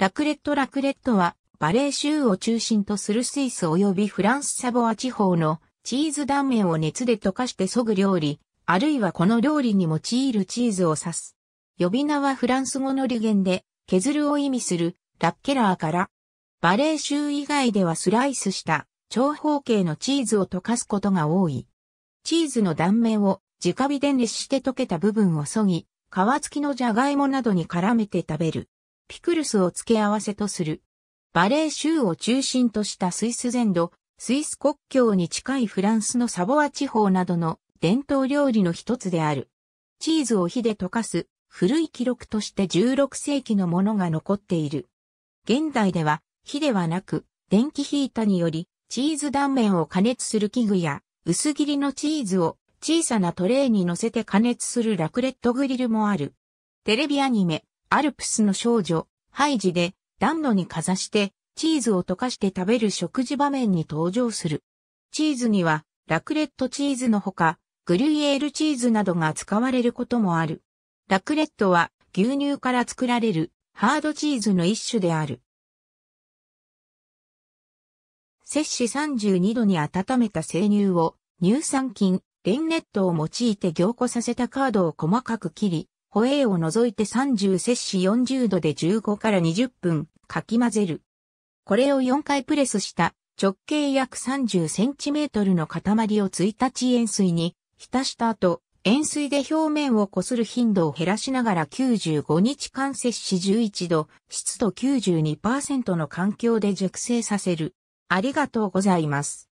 ラクレットラクレットは、バレー州を中心とするスイス及びフランスサボア地方のチーズ断面を熱で溶かして削ぐ料理、あるいはこの料理に用いるチーズを指す。呼び名はフランス語の流言で、削るを意味するラッケラーから、バレー州以外ではスライスした長方形のチーズを溶かすことが多い。チーズの断面を直火で熱して溶けた部分を削ぎ、皮付きのジャガイモなどに絡めて食べる。ピクルスを付け合わせとする。バレー州を中心としたスイス全土、スイス国境に近いフランスのサボア地方などの伝統料理の一つである。チーズを火で溶かす古い記録として16世紀のものが残っている。現代では火ではなく電気ヒータによりチーズ断面を加熱する器具や薄切りのチーズを小さなトレイに乗せて加熱するラクレットグリルもある。テレビアニメアルプスの少女、ハイジで暖炉にかざしてチーズを溶かして食べる食事場面に登場する。チーズにはラクレットチーズのほか、グリュイエールチーズなどが使われることもある。ラクレットは牛乳から作られるハードチーズの一種である。摂氏32度に温めた生乳を乳酸菌、レンネットを用いて凝固させたカードを細かく切り、ホエーを除いて30摂氏40度で15から20分かき混ぜる。これを4回プレスした直径約30センチメートルの塊を1日塩水に浸した後、塩水で表面をこする頻度を減らしながら95日間摂氏11度、湿度92%の環境で熟成させる。ありがとうございます。